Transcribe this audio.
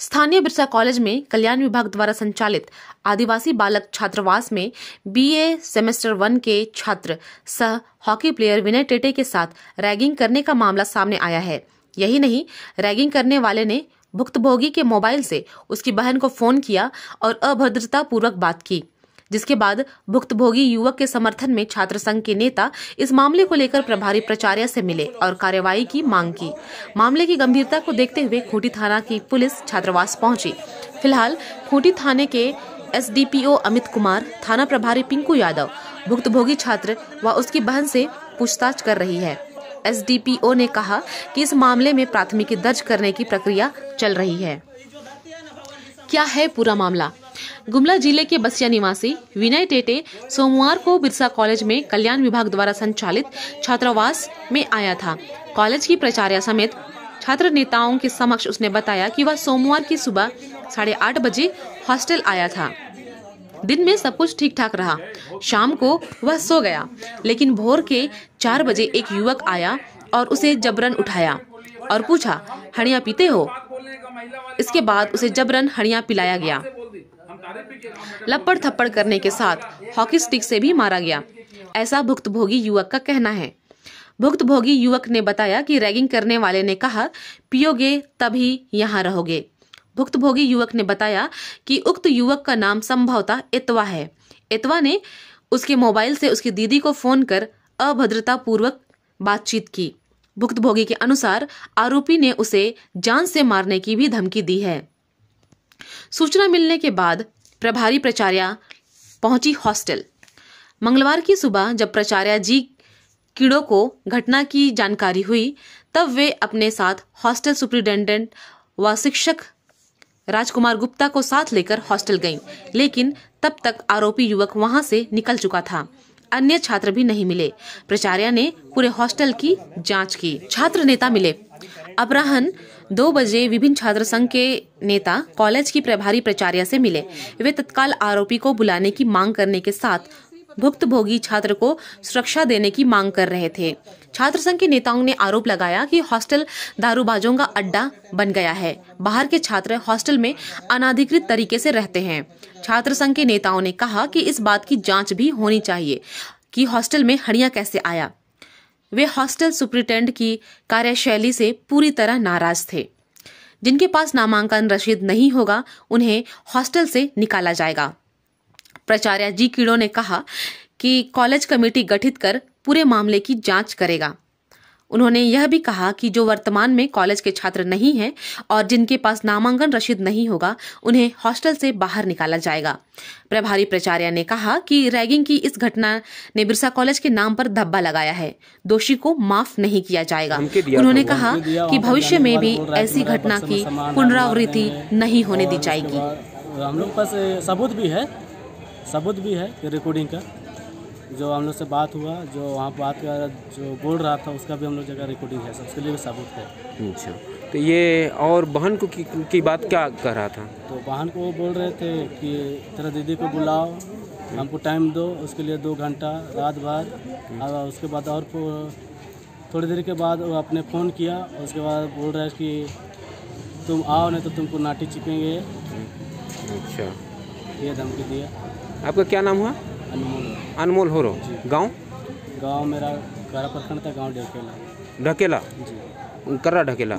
स्थानीय बिरसा कॉलेज में कल्याण विभाग द्वारा संचालित आदिवासी बालक छात्रावास में बीए सेमेस्टर वन के छात्र सह हॉकी प्लेयर विनय टेटे के साथ रैगिंग करने का मामला सामने आया है यही नहीं रैगिंग करने वाले ने भुक्तभोगी के मोबाइल से उसकी बहन को फोन किया और अभद्रता पूर्वक बात की जिसके बाद भुक्तभोगी युवक के समर्थन में छात्र संघ के नेता इस मामले को लेकर प्रभारी प्राचार्य से मिले और कार्यवाही की मांग की मामले की गंभीरता को देखते हुए खूटी थाना की पुलिस छात्रावास पहुंची फिलहाल खूटी थाने के एसडीपीओ अमित कुमार थाना प्रभारी पिंकू यादव भुक्तभोगी छात्र व उसकी बहन से पूछताछ कर रही है एस ने कहा कि इस मामले में प्राथमिकी दर्ज करने की प्रक्रिया चल रही है क्या है पूरा मामला गुमला जिले के बसिया निवासी विनय टेटे सोमवार को बिरसा कॉलेज में कल्याण विभाग द्वारा संचालित छात्रावास में आया था कॉलेज की प्राचार्य समेत छात्र नेताओं के समक्ष उसने बताया कि वह सोमवार की सुबह साढ़े आठ बजे हॉस्टल आया था दिन में सब कुछ ठीक ठाक रहा शाम को वह सो गया लेकिन भोर के चार बजे एक युवक आया और उसे जबरन उठाया और पूछा हड़िया पीते हो इसके बाद उसे जबरन हड़िया पिलाया गया लपड़ थप्पड़ करने के साथ हॉकी स्टिक से भी मारा गया ऐसा भुक्तभोगी युवक का कहना है भुक्तभोगी युवक ने बताया कि रैगिंग करने वाले ने कहा पियोगे तभी यहाँ रहोगे भुक्तभोगी युवक ने बताया कि उक्त युवक का नाम संभवतः इतवा है इतवा ने उसके मोबाइल से उसकी दीदी को फोन कर अभद्रतापूर्वक बातचीत की भुक्तभोगी के अनुसार आरोपी ने उसे जान से मारने की भी धमकी दी है सूचना मिलने के बाद प्रभारी प्रचार्या पहुंची हॉस्टल मंगलवार की सुबह जब प्राचार्य जी कीड़ों को घटना की जानकारी हुई तब वे अपने साथ हॉस्टल सुप्रिंटेंडेंट व शिक्षक राजकुमार गुप्ता को साथ लेकर हॉस्टल गईं लेकिन तब तक आरोपी युवक वहां से निकल चुका था अन्य छात्र भी नहीं मिले प्रचार्या ने पूरे हॉस्टल की जांच की छात्र नेता मिले अपराहन दो बजे विभिन्न छात्र संघ के नेता कॉलेज की प्रभारी प्राचार्य से मिले वे तत्काल आरोपी को बुलाने की मांग करने के साथ भोगी छात्र को सुरक्षा देने की मांग कर रहे थे छात्र संघ के नेताओं ने आरोप लगाया कि हॉस्टल दारूबाजों का अड्डा बन गया है बाहर के छात्र हॉस्टल में अनाधिकृत तरीके से रहते हैं छात्र संघ के नेताओं ने कहा कि इस बात की जांच भी होनी चाहिए कि हॉस्टल में हड़िया कैसे आया वे हॉस्टल सुप्रिटेंड की कार्यशैली से पूरी तरह नाराज थे जिनके पास नामांकन रसीद नहीं होगा उन्हें हॉस्टल से निकाला जाएगा प्राचार्य जी कीड़ो ने कहा कि कॉलेज कमेटी गठित कर पूरे मामले की जांच करेगा उन्होंने यह भी कहा कि जो वर्तमान में कॉलेज के छात्र नहीं हैं और जिनके पास नामांकन रसीद नहीं होगा उन्हें हॉस्टल से बाहर निकाला जाएगा प्रभारी प्राचार्य ने कहा कि रैगिंग की इस घटना ने बिरसा कॉलेज के नाम पर धब्बा लगाया है दोषी को माफ नहीं किया जाएगा उन्होंने कहा कि भविष्य में भी ऐसी घटना की पुनरावृत्ति नहीं होने दी जाएगी हम लोग पास सबूत भी है सबूत भी है रिकॉर्डिंग का जो हम लोग से बात हुआ जो वहाँ बात कर जो बोल रहा था उसका भी हम लोग जगह रिकॉर्डिंग है उसके लिए भी सबूत है अच्छा तो ये और बहन को की, की बात क्या कर रहा था तो बहन को वो बोल रहे थे कि तेरा दीदी को बुलाओ हमको टाइम दो उसके लिए दो घंटा रात भर और उसके बाद और थोड़ी देर के बाद वो अपने फ़ोन किया उसके बाद बोल रहा है कि तुम आओ नहीं तो तुमको नाटी चिपेंगे अच्छा ये धमकी दिया आपका क्या नाम हुआ अनमोल अनमोल हो रो गाँव गाँव मेरा गाँव ढकेला ढकेला कर्रा ढकेला